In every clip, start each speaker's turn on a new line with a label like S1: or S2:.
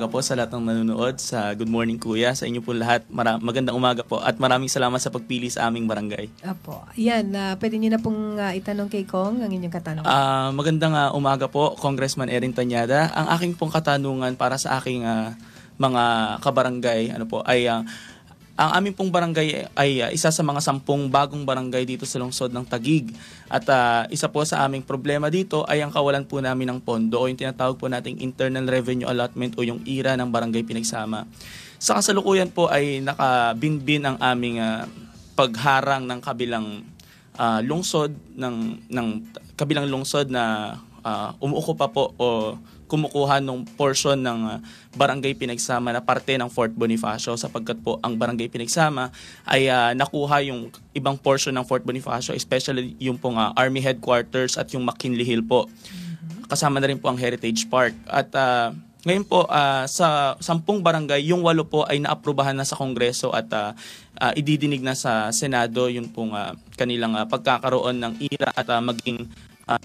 S1: umaga po sa lahat ng nanonood sa Good Morning Kuya. Sa inyo po lahat, mara- magandang umaga po at maraming salamat sa pagpili sa aming barangay.
S2: Apo. Yan, uh, ah, pwede niyo na pong uh, itanong kay Kong ang inyong katanungan.
S1: Uh, magandang uh, umaga po, Congressman Erin Tanyada. Ang aking pong katanungan para sa aking uh, mga kabarangay ano po ay uh, ang aming pong barangay ay uh, isa sa mga sampung bagong barangay dito sa lungsod ng Tagig. At uh, isa po sa aming problema dito ay ang kawalan po namin ng pondo o yung tinatawag po nating Internal Revenue Allotment o yung IRA ng barangay pinagsama. Sa kasalukuyan po ay nakabinbin ang aming uh, pagharang ng kabilang uh, lungsod ng ng kabilang lungsod na uh, umuuko pa po o kumukuha ng portion ng ah, barangay Pinagsama na parte ng Fort Bonifacio sapagkat po ang barangay Pinagsama ay uh, nakuha yung ibang portion ng Fort Bonifacio especially yung pong uh, Army Headquarters at yung McKinley Hill po. Kasama na rin po ang Heritage Park at uh, ngayon po, uh, sa sampung barangay, yung walo po ay naaprubahan na sa Kongreso at uh, uh, ididinig na sa Senado yung pong uh, kanilang uh, pagkakaroon ng ira at uh, maging uh,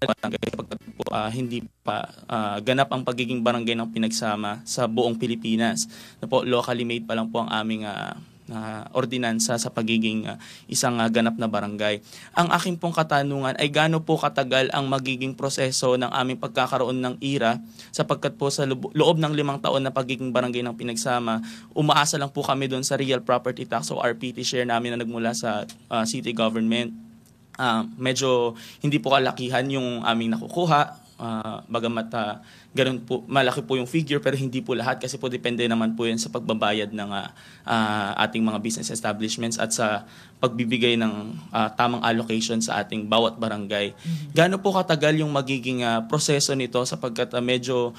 S1: barangay pagtatagpo uh, ah, hindi pa uh, ganap ang pagiging barangay ng pinagsama sa buong Pilipinas. Na ano po, locally made pa lang po ang aming uh, uh, ordinansa sa pagiging uh, isang uh, ganap na barangay. Ang aking pong katanungan ay gaano po katagal ang magiging proseso ng aming pagkakaroon ng IRA sapagkat po sa loob, loob ng limang taon na pagiging barangay ng pinagsama, umaasa lang po kami doon sa real property tax o RPT share namin na nagmula sa uh, city government uh, medyo hindi po kalakihan yung aming nakukuha. Uh, bagamat uh, ganun po, malaki po yung figure pero hindi po lahat kasi po depende naman po yan sa pagbabayad ng uh, ating mga business establishments at sa pagbibigay ng uh, tamang allocation sa ating bawat barangay. Mm-hmm. Gaano po katagal yung magiging uh, proseso nito sapagkat uh, medyo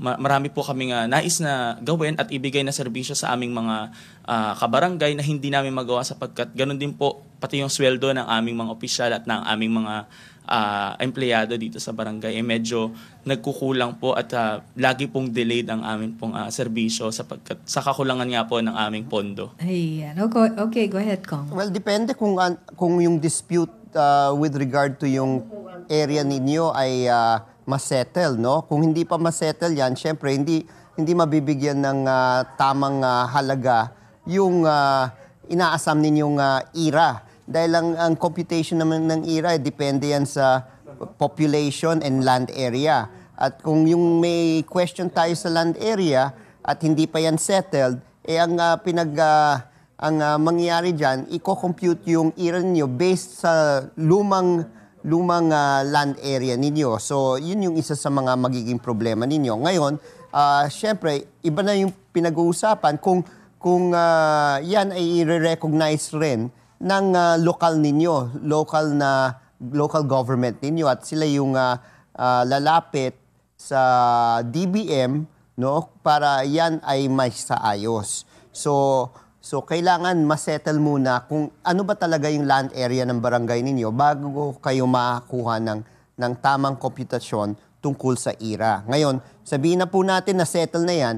S1: marami po kami nga nais na gawin at ibigay na serbisyo sa aming mga uh, kabarangay na hindi namin magawa sapagkat ganun din po pati yung sweldo ng aming mga opisyal at ng aming mga uh, empleyado dito sa barangay eh medyo nagkukulang po at uh, lagi pong delayed ang amin pong uh, serbisyo sapagkat sa kakulangan nga po ng aming pondo.
S3: Ayan. Okay, okay go ahead, Kong. Well, depende kung uh, kung yung dispute uh, with regard to yung area ninyo ay uh, masettle, no? Kung hindi pa masettle yan, syempre hindi hindi mabibigyan ng uh, tamang uh, halaga yung uh, inaasam ninyong uh, ira dahil lang ang computation naman ng ERA, eh, depende yan sa population and land area. At kung yung may question tayo sa land area at hindi pa yan settled, eh ang uh, pinag... Uh, ang uh, mangyayari diyan, i-compute yung ERA niyo based sa lumang lumang uh, land area ninyo. So, yun yung isa sa mga magiging problema ninyo. Ngayon, uh, syempre, iba na yung pinag-uusapan kung kung uh, yan ay i-recognize rin ng uh, ah, local ninyo, local na local government ninyo at sila yung uh, uh, lalapit sa DBM no para yan ay may saayos. So so kailangan ma-settle muna kung ano ba talaga yung land area ng barangay ninyo bago kayo makakuha ng ng tamang komputasyon tungkol sa IRA. Ngayon, sabihin na po natin na settle na yan,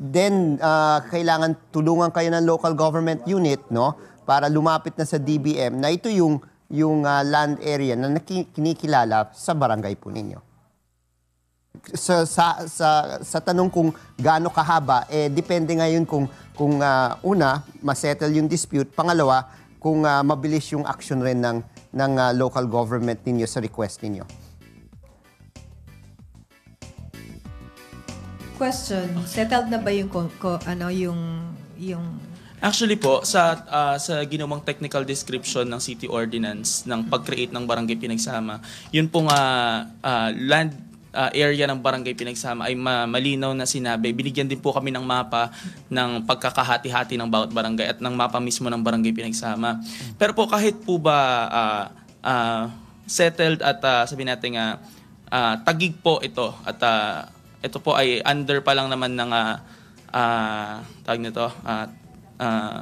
S3: then uh, kailangan tulungan kayo ng local government unit, no? para lumapit na sa DBM na ito yung yung uh, land area na kinikilala sa barangay po ninyo. Sa sa sa, sa tanong kung gaano kahaba eh depende ngayon kung kung uh, una masettle yung dispute, pangalawa kung uh, mabilis yung action rin ng ng uh, local government ninyo sa request ninyo.
S2: Question, settled na ba yung ko, ko, ano yung yung
S1: Actually po, sa ah, sa ginawang technical description ng city ordinance ng pag-create ng barangay pinagsama, yun pong ah, ah, land ah, area ng barangay pinagsama ay ma- malinaw na sinabi. Binigyan din po kami ng mapa ng pagkakahati-hati ng bawat barangay at ng mapa mismo ng barangay pinagsama. Pero po kahit po ba ah, ah, settled at ah, sabihin natin nga ah, tagig po ito at ah, ito po ay under pa lang naman ng ah, ah, tawag nito, ah, uh,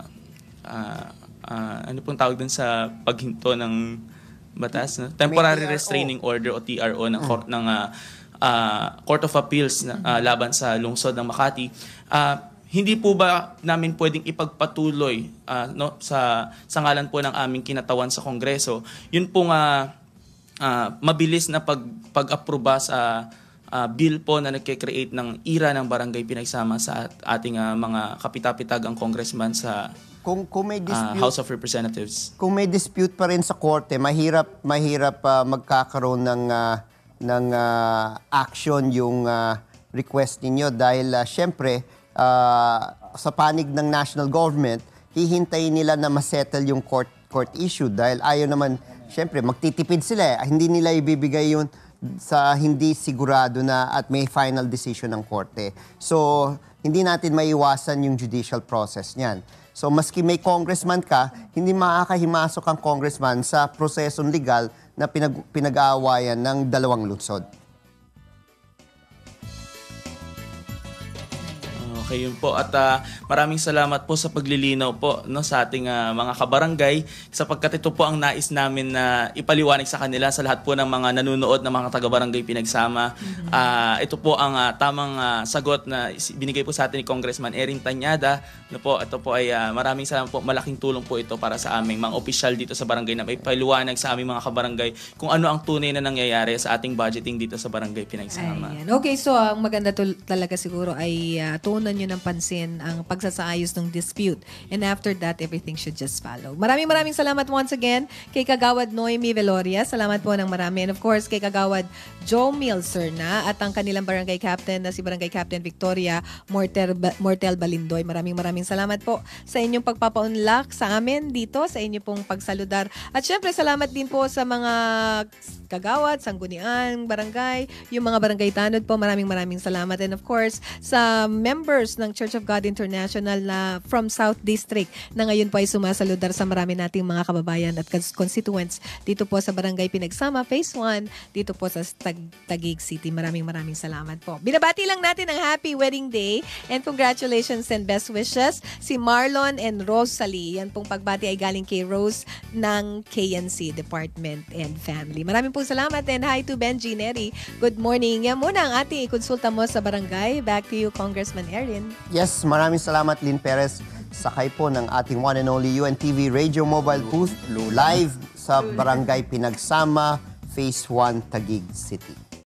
S1: uh, uh, ano pong tawag dun sa paghinto ng batas no? temporary restraining order o TRO ng court mm. ng uh, uh, Court of Appeals na uh, laban sa lungsod ng Makati uh, hindi po ba namin pwedeng ipagpatuloy uh, no sa sa ngalan po ng aming kinatawan sa Kongreso yun pong uh, uh, mabilis na pag pag-aproba sa uh, uh, bill po na nagke-create ng ira ng barangay pinagsama sa ating uh, mga kapitapitag ang congressman sa kung kung may ah, dispute, uh, House of Representatives.
S3: Kung may dispute pa rin sa korte, mahirap mahirap uh, magkakaroon ng uh, ng uh, action yung uh, request ninyo dahil uh, syempre uh, sa panig ng national government, hihintayin nila na masettle yung court court issue dahil ayaw naman syempre magtitipid sila eh. hindi nila ibibigay yun sa hindi sigurado na at may final decision ng korte. So, hindi natin maiwasan yung judicial process niyan. So, maski may congressman ka, hindi makakahimasok ang congressman sa prosesong legal na pinag- aawayan ng dalawang lutsod.
S1: Ayun po. At ah, maraming salamat po sa paglilinaw po no, sa ating ah, mga kabarangay sapagkat ito po ang nais namin na ipaliwanag sa kanila sa lahat po ng mga nanonood ng mga taga-barangay pinagsama. Mm-hmm. Ah, ito po ang ah, tamang ah, sagot na binigay po sa atin ni Congressman Erin Tanyada. No po, ito po ay ah, maraming salamat po. Malaking tulong po ito para sa aming mga opisyal dito sa barangay na may paliwanag sa aming mga kabarangay kung ano ang tunay na nangyayari sa ating budgeting dito sa barangay pinagsama.
S2: Ayan. Okay, so ang maganda to- talaga siguro ay ah, tuunan nyo ng pansin ang pagsasaayos ng dispute. And after that, everything should just follow. Maraming maraming salamat once again kay Kagawad Noemi Veloria. Salamat po ng marami. And of course, kay Kagawad Joe Milser na at ang kanilang barangay captain na si Barangay Captain Victoria Mortel, Mortel Balindoy. Maraming maraming salamat po sa inyong pagpapaunlak sa amin dito, sa inyo pong pagsaludar. At syempre, salamat din po sa mga kagawad, sanggunian, barangay, yung mga barangay tanod po. Maraming maraming salamat. And of course, sa members members ng Church of God International na from South District na ngayon po ay sumasaludar sa marami nating mga kababayan at constituents dito po sa Barangay Pinagsama, Phase 1, dito po sa Tag- Taguig City. Maraming maraming salamat po. Binabati lang natin ang happy wedding day and congratulations and best wishes si Marlon and Rosalie. Yan pong pagbati ay galing kay Rose ng KNC Department and Family. Maraming pong salamat and hi to Benji Neri. Good morning. Yan muna ang ating ikonsulta mo sa barangay. Back to you, Congressman Eric. Lynn.
S3: Yes, maraming salamat, Lynn Perez. Sakay po ng ating one and only UNTV Radio Mobile Booth live sa Barangay Pinagsama, Phase 1, Taguig City.